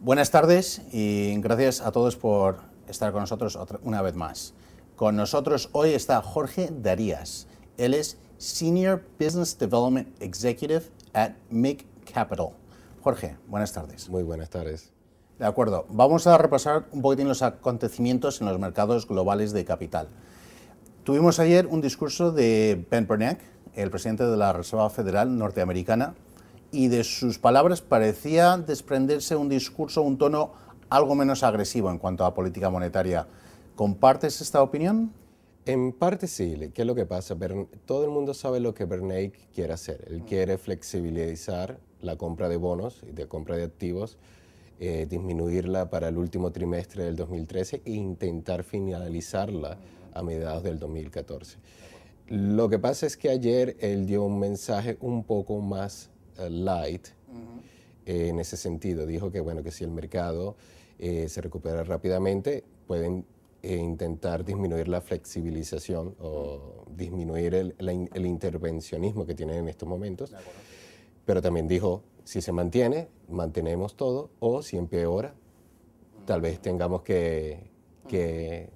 Buenas tardes y gracias a todos por estar con nosotros una vez más. Con nosotros hoy está Jorge Darías. Él es Senior Business Development Executive at MIG Capital. Jorge, buenas tardes. Muy buenas tardes. De acuerdo, vamos a repasar un poquitín los acontecimientos en los mercados globales de capital. Tuvimos ayer un discurso de Ben Bernanke, el presidente de la Reserva Federal Norteamericana, y de sus palabras parecía desprenderse un discurso, un tono algo menos agresivo en cuanto a política monetaria. ¿Compartes esta opinión? En parte sí, ¿qué es lo que pasa? Todo el mundo sabe lo que Bernanke quiere hacer. Él quiere flexibilizar la compra de bonos y de compra de activos, eh, disminuirla para el último trimestre del 2013 e intentar finalizarla a mediados del 2014. Lo que pasa es que ayer él dio un mensaje un poco más eh, light eh, en ese sentido. Dijo que, bueno, que si el mercado eh, se recupera rápidamente, pueden intentar disminuir la flexibilización o disminuir el, el intervencionismo que tienen en estos momentos. Pero también dijo, si se mantiene, mantenemos todo, o si empeora, tal vez tengamos que, que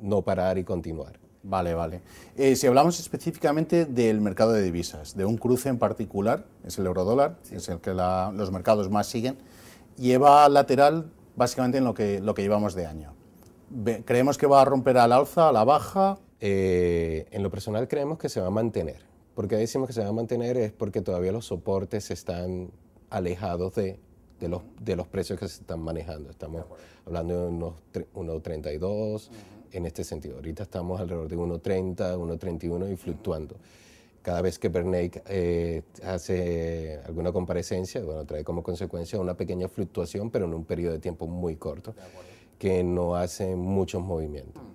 no parar y continuar. Vale, vale. Eh, si hablamos específicamente del mercado de divisas, de un cruce en particular, es el eurodólar, dólar, es el que los mercados más siguen, lleva lateral básicamente en lo que, lo que llevamos de año. ¿Creemos que va a romper al alza, a la baja? Eh, en lo personal creemos que se va a mantener. ¿Por qué decimos que se va a mantener? Es porque todavía los soportes están alejados de, de, los, de los precios que se están manejando. Estamos hablando de unos 1,32 en este sentido. Ahorita estamos alrededor de 1.30, 1.31 y fluctuando. Cada vez que Bernanke eh, hace alguna comparecencia, bueno, trae como consecuencia una pequeña fluctuación, pero en un periodo de tiempo muy corto, que no hace muchos movimientos. Mm.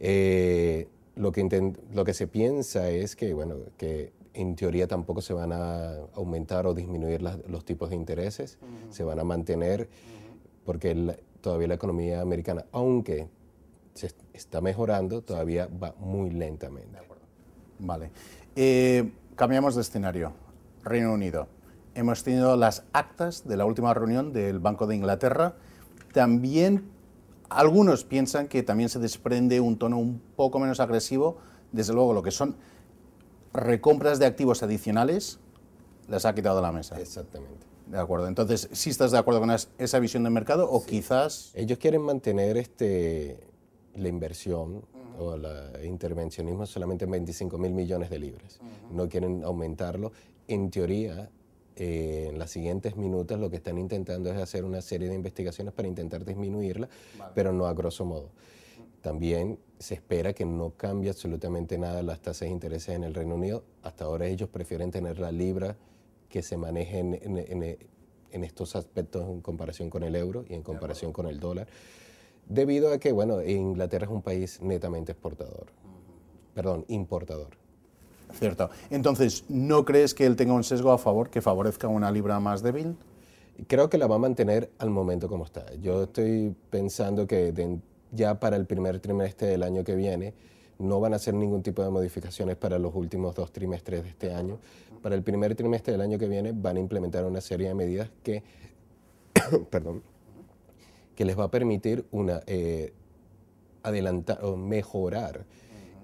Eh, lo, que lo que se piensa es que, bueno, que en teoría tampoco se van a aumentar o disminuir los tipos de intereses, se van a mantener, porque todavía la economía americana, aunque está mejorando, todavía va muy lentamente. Vale. Eh, cambiamos de escenario. Reino Unido. Hemos tenido las actas de la última reunión del Banco de Inglaterra. También algunos piensan que también se desprende un tono un poco menos agresivo. Desde luego, lo que son recompras de activos adicionales, las ha quitado la mesa. Exactamente. De acuerdo. Entonces, si estás de acuerdo con esa visión del mercado o quizás...? Ellos quieren mantener este, la inversión o el intervencionismo solamente en 25 mil millones de libras. No quieren aumentarlo. En teoría, eh, en las siguientes minutas lo que están intentando es hacer una serie de investigaciones para intentar disminuirla, pero no a grosso modo. También se espera que no cambie absolutamente nada las tasas de intereses en el Reino Unido. Hasta ahora ellos prefieren tener la libra que se maneje en estos aspectos en comparación con el euro y en comparación con el dólar. Debido a que, bueno, Inglaterra es un país netamente exportador, perdón, importador. Cierto. Entonces, ¿no crees que él tenga un sesgo a favor que favorezca una libra más débil? Creo que la va a mantener al momento como está. Yo estoy pensando que ya para el primer trimestre del año que viene no van a hacer ningún tipo de modificaciones para los últimos dos trimestres de este año. Para el primer trimestre del año que viene van a implementar una serie de medidas que, perdón, que les va a permitir una, eh, adelantar o mejorar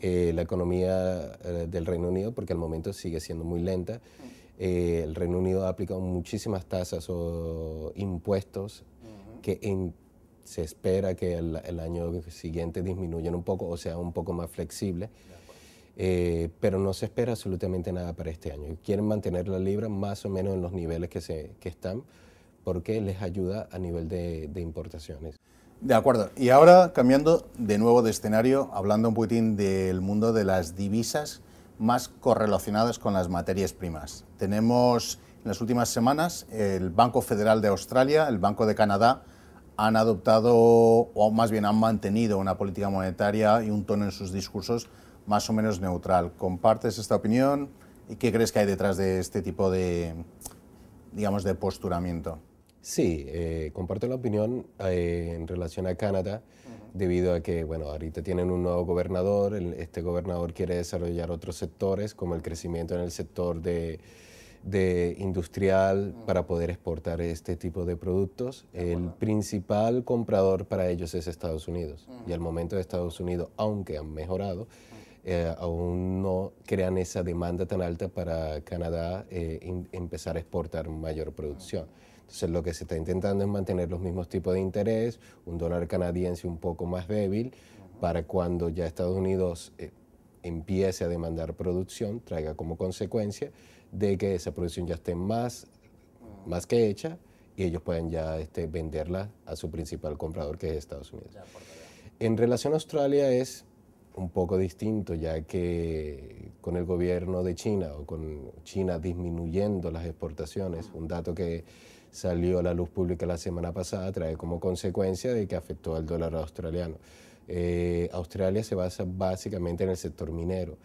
eh, la economía eh, del Reino Unido, porque al momento sigue siendo muy lenta. el Reino Unido ha aplicado muchísimas tasas o impuestos que se espera que el, año siguiente disminuyan un poco o sea un poco más flexible. pero no se espera absolutamente nada para este año. Quieren mantener la libra más o menos en los niveles que, se, que están, porque les ayuda a nivel de, importaciones. De acuerdo. Y ahora, cambiando de nuevo de escenario, hablando un poquitín del mundo de las divisas más correlacionadas con las materias primas. Tenemos en las últimas semanas el Banco Federal de Australia, el Banco de Canadá, han adoptado, o más bien han mantenido una política monetaria y un tono en sus discursos más o menos neutral. ¿Compartes esta opinión? ¿Y qué crees que hay detrás de este tipo de, digamos, de posturamiento? Sí, eh, comparto la opinión eh, en relación a Canadá, debido a que, bueno, ahorita tienen un nuevo gobernador, este gobernador quiere desarrollar otros sectores, como el crecimiento en el sector de, industrial, para poder exportar este tipo de productos. El principal comprador para ellos es Estados Unidos, y al momento de Estados Unidos, aunque han mejorado, eh, aún no crean esa demanda tan alta para Canadá empezar a exportar mayor producción. Entonces lo que se está intentando es mantener los mismos tipos de interés, un dólar canadiense un poco más débil, para cuando ya Estados Unidos eh, empiece a demandar producción, traiga como consecuencia de que esa producción ya esté más, más que hecha y ellos puedan ya este, venderla a su principal comprador, que es Estados Unidos. En relación a Australia es un poco distinto, ya que con el gobierno de China o con China disminuyendo las exportaciones, un dato que salió a la luz pública la semana pasada trae como consecuencia de que afectó al dólar australiano. Eh, Australia se basa básicamente en el sector minero.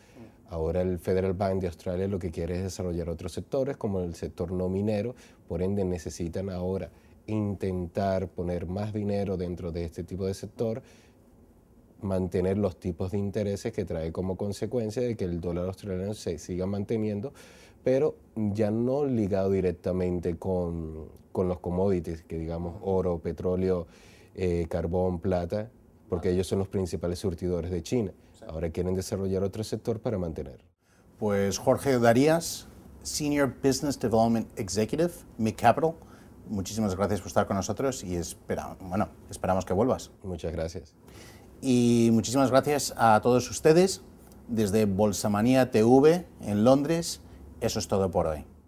Ahora el Federal Bank de Australia lo que quiere es desarrollar otros sectores como el sector no minero, por ende necesitan ahora intentar poner más dinero dentro de este tipo de sector, mantener los tipos de intereses que trae como consecuencia de que el dólar australiano se siga manteniendo pero ya no ligado directamente con, con los commodities, que digamos oro, petróleo, eh, carbón, plata, porque ellos son los principales surtidores de China. Ahora quieren desarrollar otro sector para mantener. Pues Jorge Darías, Senior Business Development Executive, Mid Capital. Muchísimas gracias por estar con nosotros y bueno, esperamos que vuelvas. Muchas gracias. Y muchísimas gracias a todos ustedes desde Bolsamanía TV en Londres eso es todo por hoy.